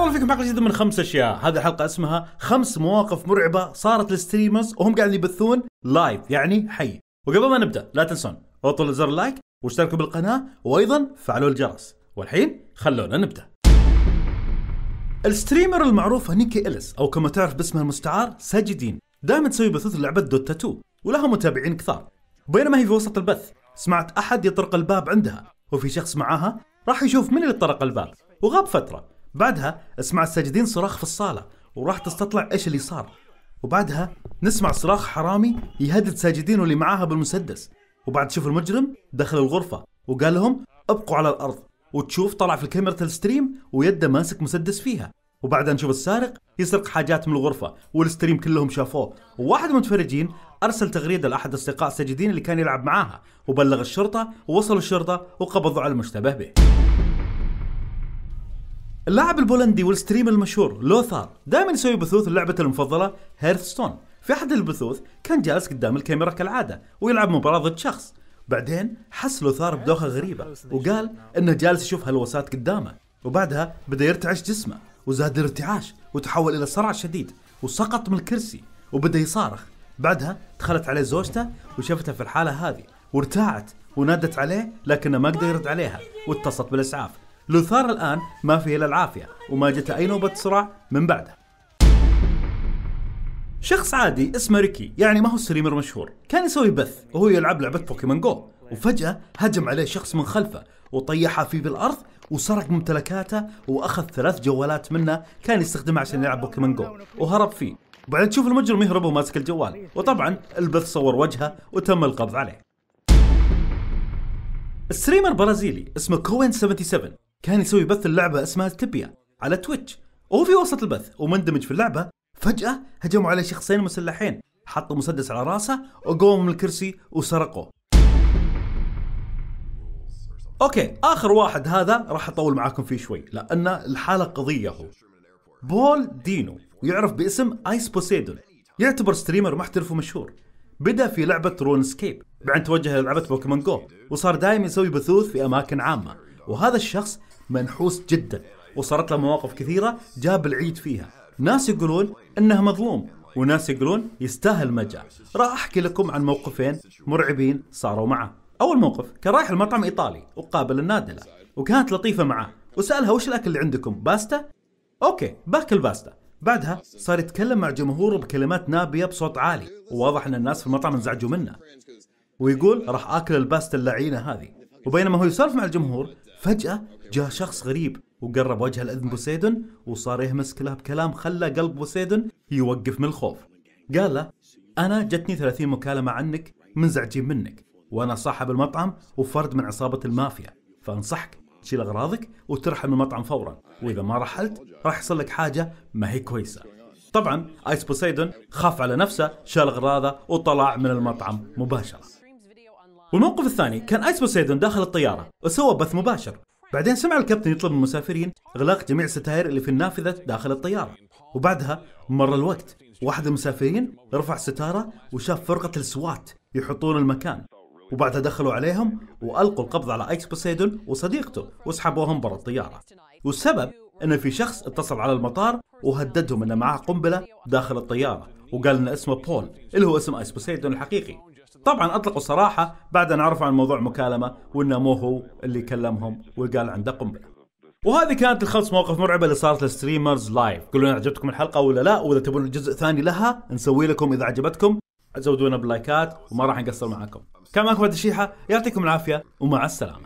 هذا فيكم حلقه جديده من خمس اشياء هذه الحلقه اسمها خمس مواقف مرعبه صارت للستريمرز وهم قاعدين يبثون لايف يعني حي وقبل ما نبدا لا تنسون اضغطوا زر اللايك واشتركوا بالقناه وايضا فعلوا الجرس والحين خلونا نبدا الستريمر المعروفة نيكي إليس أو كما تعرف باسمها المستعار ساجدين دائما تسوي بثوث لعبة دوتا 2 ولها متابعين كثار بينما هي في وسط البث سمعت أحد يطرق الباب عندها وفي شخص معاها راح يشوف من اللي طرق الباب وغاب فترة بعدها اسمع الساجدين صراخ في الصالة وراح تستطلع ايش اللي صار وبعدها نسمع صراخ حرامي يهدد ساجدين واللي معاها بالمسدس وبعد تشوف المجرم دخل الغرفة وقال لهم ابقوا على الارض وتشوف طلع في الكاميرا الستريم ويده ماسك مسدس فيها وبعدها نشوف السارق يسرق حاجات من الغرفة والستريم كلهم شافوه وواحد من المتفرجين أرسل تغريدة لأحد أصدقاء الساجدين اللي كان يلعب معاها وبلغ الشرطة ووصلوا الشرطة وقبضوا على المشتبه به اللاعب البولندي والستريم المشهور لوثار دائما يسوي بثوث لعبته المفضله هيرثستون في احد البثوث كان جالس قدام الكاميرا كالعاده ويلعب مباراه ضد شخص بعدين حس لوثار بدوخه غريبه وقال انه جالس يشوف هلوسات قدامه وبعدها بدا يرتعش جسمه وزاد الارتعاش وتحول الى صرع شديد وسقط من الكرسي وبدا يصارخ بعدها دخلت عليه زوجته وشافته في الحاله هذه وارتاعت ونادت عليه لكنه ما قدر يرد عليها واتصلت بالاسعاف لوثار الآن ما فيه إلا العافية وما جته أي نوبة صراع من بعده شخص عادي اسمه ريكي يعني ما هو ستريمر مشهور كان يسوي بث وهو يلعب لعبة بوكيمون جو وفجأة هجم عليه شخص من خلفه وطيحه فيه بالأرض وسرق ممتلكاته واخذ ثلاث جوالات منه كان يستخدمها عشان يلعب بوكيمون جو وهرب فيه وبعدين تشوف المجرم يهرب وماسك الجوال وطبعا البث صور وجهه وتم القبض عليه ستريمر برازيلي اسمه كوين 77 كان يسوي بث اللعبة اسمها تبيا على تويتش وهو في وسط البث ومندمج في اللعبة فجأة هجموا عليه شخصين مسلحين حطوا مسدس على راسه وقوموا من الكرسي وسرقوه اوكي اخر واحد هذا راح اطول معاكم فيه شوي لان الحاله قضيه هو بول دينو ويعرف باسم ايس بوسيدون يعتبر ستريمر محترف ومشهور بدا في لعبه رون سكيب بعد توجه لعبه بوكيمون جو وصار دائما يسوي بثوث في اماكن عامه وهذا الشخص منحوس جدا وصارت له مواقف كثيره جاب العيد فيها ناس يقولون انه مظلوم وناس يقولون يستاهل مجا راح احكي لكم عن موقفين مرعبين صاروا معه اول موقف كان رايح المطعم ايطالي وقابل النادله وكانت لطيفه معاه وسالها وش الاكل اللي عندكم باستا اوكي باكل باستا بعدها صار يتكلم مع جمهوره بكلمات نابيه بصوت عالي وواضح ان الناس في المطعم انزعجوا منه ويقول راح اكل الباستا اللعينه هذه وبينما هو يسولف مع الجمهور فجأة جاء شخص غريب وقرب وجهه لأذن بوسيدون وصار يهمس كلها بكلام خلى قلب بوسيدون يوقف من الخوف قال له أنا جتني 30 مكالمة عنك منزعجين منك وأنا صاحب المطعم وفرد من عصابة المافيا فأنصحك تشيل أغراضك وترحل من المطعم فورا وإذا ما رحلت راح يحصل لك حاجة ما هي كويسة طبعا آيس بوسيدون خاف على نفسه شال أغراضه وطلع من المطعم مباشرة والموقف الثاني كان ايس بوسيدون داخل الطياره وسوى بث مباشر بعدين سمع الكابتن يطلب من المسافرين اغلاق جميع الستائر اللي في النافذه داخل الطياره وبعدها مر الوقت واحد المسافرين رفع ستاره وشاف فرقه السوات يحطون المكان وبعدها دخلوا عليهم والقوا القبض على ايس بوسيدون وصديقته وسحبوهم برا الطياره والسبب ان في شخص اتصل على المطار وهددهم انه معاه قنبله داخل الطياره وقال ان اسمه بول اللي هو اسم ايس بوسيدون الحقيقي طبعا اطلقوا صراحه بعد ان عرفوا عن موضوع المكالمه وانه مو هو اللي كلمهم وقال عنده قنبله وهذه كانت الخمس مواقف مرعبه اللي صارت للستريمرز لايف قولوا لنا عجبتكم الحلقه ولا لا واذا تبون جزء ثاني لها نسوي لكم اذا عجبتكم زودونا باللايكات وما راح نقصر معاكم كان معكم فهد الشيحه يعطيكم العافيه ومع السلامه